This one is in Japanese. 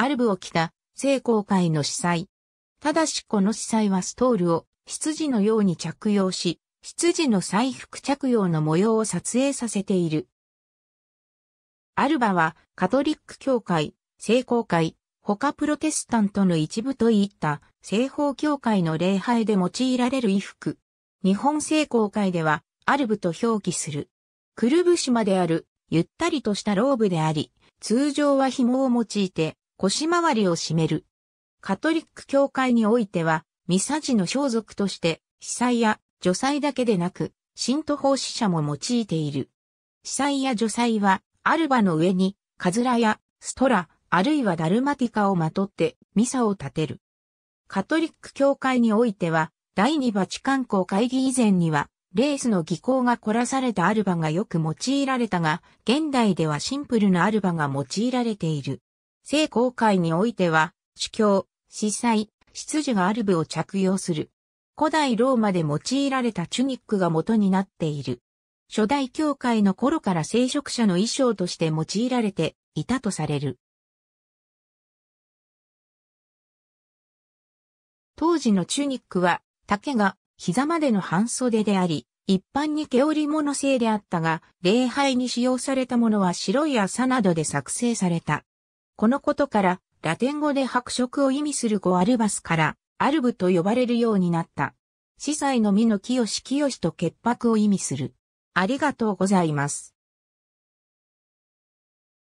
アルブを着た、聖公会の司祭。ただしこの司祭はストールを、羊のように着用し、羊の再服着用の模様を撮影させている。アルバは、カトリック教会、聖公会、他プロテスタントの一部といった西方教会の礼拝で用いられる衣服。日本聖公会ではアルブと表記する。るぶし島であるゆったりとしたローブであり、通常は紐を用いて腰回りを占める。カトリック教会においては、ミサジの装束として、被災や除災だけでなく、信徒奉仕者も用いている。被災や除災は、アルバの上に、カズラやストラ、あるいはダルマティカをまとってミサを立てる。カトリック教会においては、第二バチカン公会議以前には、レースの技巧が凝らされたアルバがよく用いられたが、現代ではシンプルなアルバが用いられている。聖公会においては、主教、司祭、執事がアルブを着用する。古代ローマで用いられたチュニックが元になっている。初代教会の頃から聖職者の衣装として用いられていたとされる。当時のチュニックは、丈が膝までの半袖であり、一般に毛織物製であったが、礼拝に使用されたものは白い麻などで作成された。このことから、ラテン語で白色を意味する語アルバスから、アルブと呼ばれるようになった。司祭の身の清し清しと潔白を意味する。ありがとうございます。